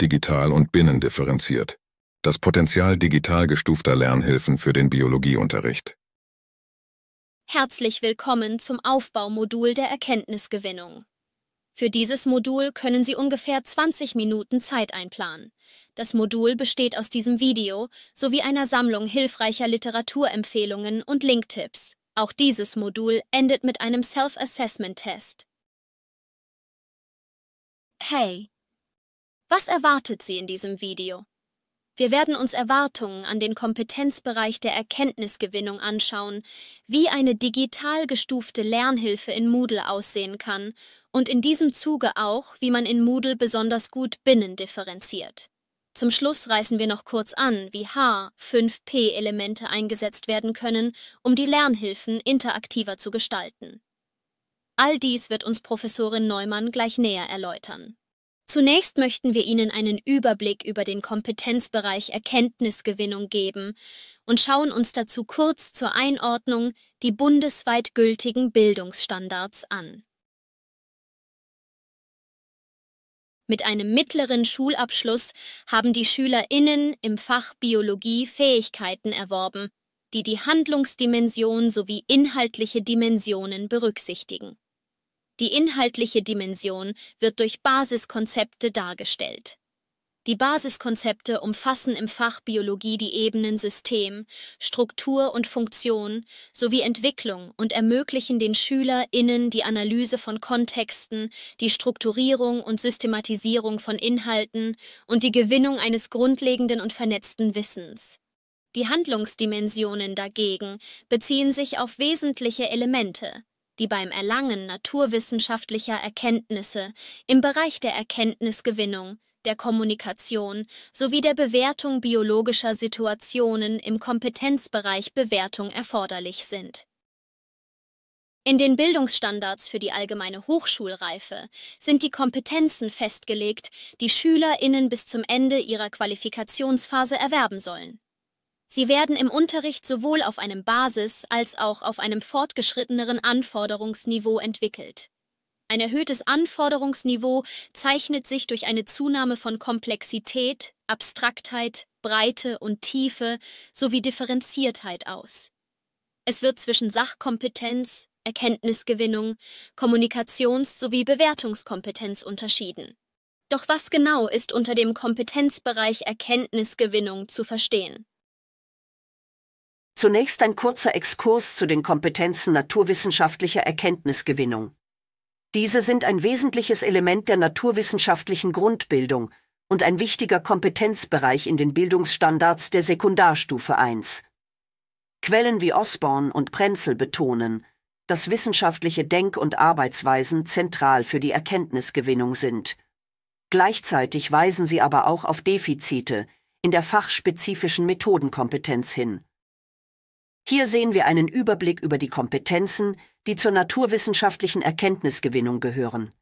digital und binnendifferenziert. Das Potenzial digital gestufter Lernhilfen für den Biologieunterricht. Herzlich willkommen zum Aufbaumodul der Erkenntnisgewinnung. Für dieses Modul können Sie ungefähr 20 Minuten Zeit einplanen. Das Modul besteht aus diesem Video sowie einer Sammlung hilfreicher Literaturempfehlungen und Linktipps. Auch dieses Modul endet mit einem Self-Assessment-Test. Hey, was erwartet Sie in diesem Video? Wir werden uns Erwartungen an den Kompetenzbereich der Erkenntnisgewinnung anschauen, wie eine digital gestufte Lernhilfe in Moodle aussehen kann und in diesem Zuge auch, wie man in Moodle besonders gut binnen differenziert. Zum Schluss reißen wir noch kurz an, wie H, 5P-Elemente eingesetzt werden können, um die Lernhilfen interaktiver zu gestalten. All dies wird uns Professorin Neumann gleich näher erläutern. Zunächst möchten wir Ihnen einen Überblick über den Kompetenzbereich Erkenntnisgewinnung geben und schauen uns dazu kurz zur Einordnung die bundesweit gültigen Bildungsstandards an. Mit einem mittleren Schulabschluss haben die Schülerinnen im Fach Biologie Fähigkeiten erworben, die die Handlungsdimension sowie inhaltliche Dimensionen berücksichtigen. Die inhaltliche Dimension wird durch Basiskonzepte dargestellt. Die Basiskonzepte umfassen im Fach Biologie die Ebenen System, Struktur und Funktion sowie Entwicklung und ermöglichen den SchülerInnen die Analyse von Kontexten, die Strukturierung und Systematisierung von Inhalten und die Gewinnung eines grundlegenden und vernetzten Wissens. Die Handlungsdimensionen dagegen beziehen sich auf wesentliche Elemente, die beim Erlangen naturwissenschaftlicher Erkenntnisse im Bereich der Erkenntnisgewinnung, der Kommunikation sowie der Bewertung biologischer Situationen im Kompetenzbereich Bewertung erforderlich sind. In den Bildungsstandards für die allgemeine Hochschulreife sind die Kompetenzen festgelegt, die Schülerinnen bis zum Ende ihrer Qualifikationsphase erwerben sollen. Sie werden im Unterricht sowohl auf einem Basis- als auch auf einem fortgeschritteneren Anforderungsniveau entwickelt. Ein erhöhtes Anforderungsniveau zeichnet sich durch eine Zunahme von Komplexität, Abstraktheit, Breite und Tiefe sowie Differenziertheit aus. Es wird zwischen Sachkompetenz, Erkenntnisgewinnung, Kommunikations- sowie Bewertungskompetenz unterschieden. Doch was genau ist unter dem Kompetenzbereich Erkenntnisgewinnung zu verstehen? Zunächst ein kurzer Exkurs zu den Kompetenzen naturwissenschaftlicher Erkenntnisgewinnung. Diese sind ein wesentliches Element der naturwissenschaftlichen Grundbildung und ein wichtiger Kompetenzbereich in den Bildungsstandards der Sekundarstufe I. Quellen wie Osborne und Prenzel betonen, dass wissenschaftliche Denk- und Arbeitsweisen zentral für die Erkenntnisgewinnung sind. Gleichzeitig weisen sie aber auch auf Defizite in der fachspezifischen Methodenkompetenz hin. Hier sehen wir einen Überblick über die Kompetenzen, die zur naturwissenschaftlichen Erkenntnisgewinnung gehören.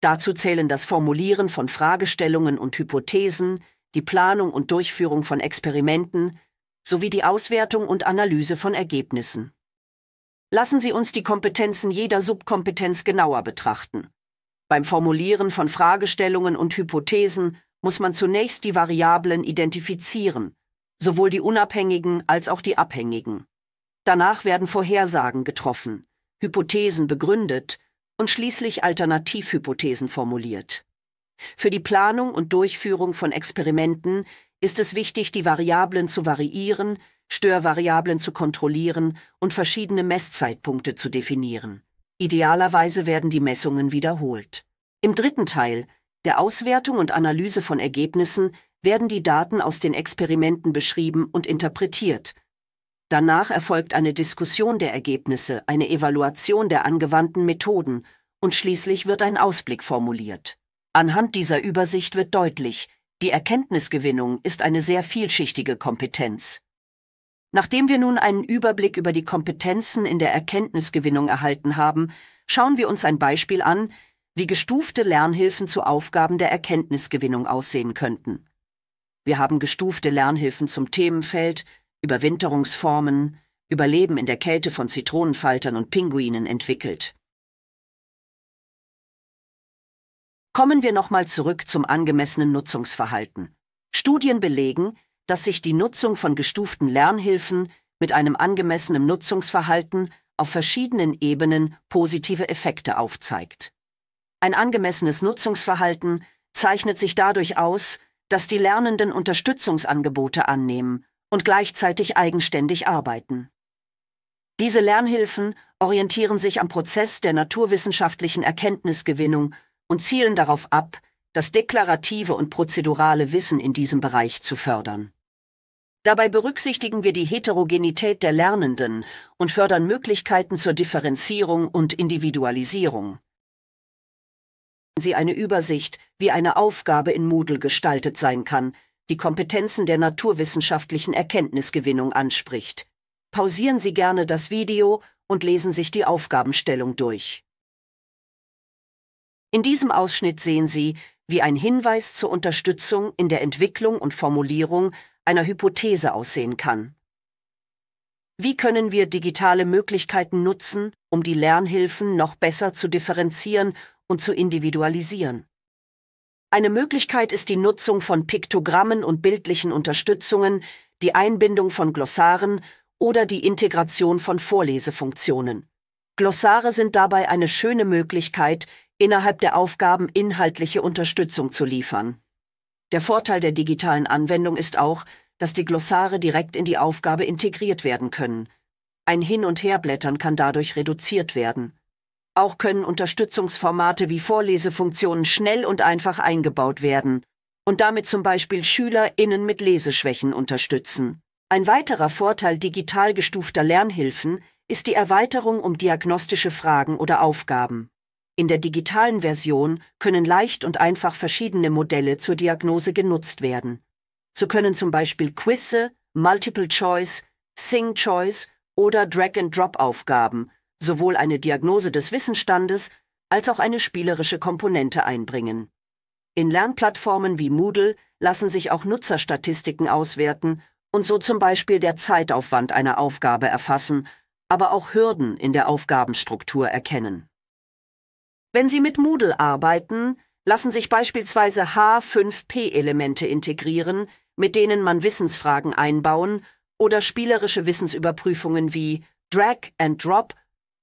Dazu zählen das Formulieren von Fragestellungen und Hypothesen, die Planung und Durchführung von Experimenten sowie die Auswertung und Analyse von Ergebnissen. Lassen Sie uns die Kompetenzen jeder Subkompetenz genauer betrachten. Beim Formulieren von Fragestellungen und Hypothesen muss man zunächst die Variablen identifizieren sowohl die Unabhängigen als auch die Abhängigen. Danach werden Vorhersagen getroffen, Hypothesen begründet und schließlich Alternativhypothesen formuliert. Für die Planung und Durchführung von Experimenten ist es wichtig, die Variablen zu variieren, Störvariablen zu kontrollieren und verschiedene Messzeitpunkte zu definieren. Idealerweise werden die Messungen wiederholt. Im dritten Teil, der Auswertung und Analyse von Ergebnissen, werden die Daten aus den Experimenten beschrieben und interpretiert. Danach erfolgt eine Diskussion der Ergebnisse, eine Evaluation der angewandten Methoden und schließlich wird ein Ausblick formuliert. Anhand dieser Übersicht wird deutlich, die Erkenntnisgewinnung ist eine sehr vielschichtige Kompetenz. Nachdem wir nun einen Überblick über die Kompetenzen in der Erkenntnisgewinnung erhalten haben, schauen wir uns ein Beispiel an, wie gestufte Lernhilfen zu Aufgaben der Erkenntnisgewinnung aussehen könnten. Wir haben gestufte Lernhilfen zum Themenfeld, Überwinterungsformen, Überleben in der Kälte von Zitronenfaltern und Pinguinen entwickelt. Kommen wir nochmal zurück zum angemessenen Nutzungsverhalten. Studien belegen, dass sich die Nutzung von gestuften Lernhilfen mit einem angemessenen Nutzungsverhalten auf verschiedenen Ebenen positive Effekte aufzeigt. Ein angemessenes Nutzungsverhalten zeichnet sich dadurch aus, dass die Lernenden Unterstützungsangebote annehmen und gleichzeitig eigenständig arbeiten. Diese Lernhilfen orientieren sich am Prozess der naturwissenschaftlichen Erkenntnisgewinnung und zielen darauf ab, das deklarative und prozedurale Wissen in diesem Bereich zu fördern. Dabei berücksichtigen wir die Heterogenität der Lernenden und fördern Möglichkeiten zur Differenzierung und Individualisierung. Sie eine Übersicht, wie eine Aufgabe in Moodle gestaltet sein kann, die Kompetenzen der naturwissenschaftlichen Erkenntnisgewinnung anspricht. Pausieren Sie gerne das Video und lesen sich die Aufgabenstellung durch. In diesem Ausschnitt sehen Sie, wie ein Hinweis zur Unterstützung in der Entwicklung und Formulierung einer Hypothese aussehen kann. Wie können wir digitale Möglichkeiten nutzen, um die Lernhilfen noch besser zu differenzieren und zu individualisieren. Eine Möglichkeit ist die Nutzung von Piktogrammen und bildlichen Unterstützungen, die Einbindung von Glossaren oder die Integration von Vorlesefunktionen. Glossare sind dabei eine schöne Möglichkeit, innerhalb der Aufgaben inhaltliche Unterstützung zu liefern. Der Vorteil der digitalen Anwendung ist auch, dass die Glossare direkt in die Aufgabe integriert werden können. Ein Hin- und Herblättern kann dadurch reduziert werden. Auch können Unterstützungsformate wie Vorlesefunktionen schnell und einfach eingebaut werden und damit zum Beispiel SchülerInnen mit Leseschwächen unterstützen. Ein weiterer Vorteil digital gestufter Lernhilfen ist die Erweiterung um diagnostische Fragen oder Aufgaben. In der digitalen Version können leicht und einfach verschiedene Modelle zur Diagnose genutzt werden. So können zum Beispiel Quizze, Multiple Choice, Sing Choice oder Drag-and-Drop-Aufgaben sowohl eine Diagnose des Wissensstandes als auch eine spielerische Komponente einbringen. In Lernplattformen wie Moodle lassen sich auch Nutzerstatistiken auswerten und so zum Beispiel der Zeitaufwand einer Aufgabe erfassen, aber auch Hürden in der Aufgabenstruktur erkennen. Wenn Sie mit Moodle arbeiten, lassen sich beispielsweise H5P-Elemente integrieren, mit denen man Wissensfragen einbauen oder spielerische Wissensüberprüfungen wie Drag and Drop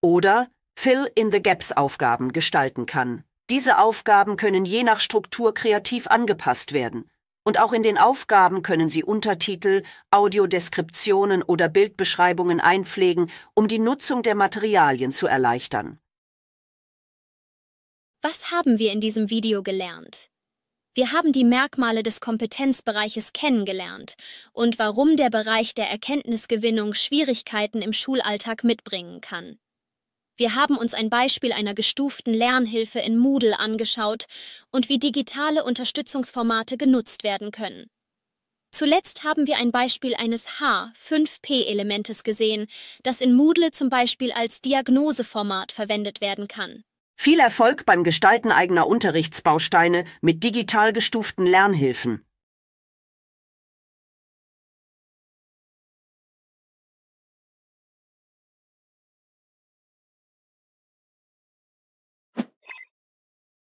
oder Fill-in-the-Gaps-Aufgaben gestalten kann. Diese Aufgaben können je nach Struktur kreativ angepasst werden. Und auch in den Aufgaben können Sie Untertitel, Audiodeskriptionen oder Bildbeschreibungen einpflegen, um die Nutzung der Materialien zu erleichtern. Was haben wir in diesem Video gelernt? Wir haben die Merkmale des Kompetenzbereiches kennengelernt und warum der Bereich der Erkenntnisgewinnung Schwierigkeiten im Schulalltag mitbringen kann. Wir haben uns ein Beispiel einer gestuften Lernhilfe in Moodle angeschaut und wie digitale Unterstützungsformate genutzt werden können. Zuletzt haben wir ein Beispiel eines H5P-Elementes gesehen, das in Moodle zum Beispiel als Diagnoseformat verwendet werden kann. Viel Erfolg beim Gestalten eigener Unterrichtsbausteine mit digital gestuften Lernhilfen.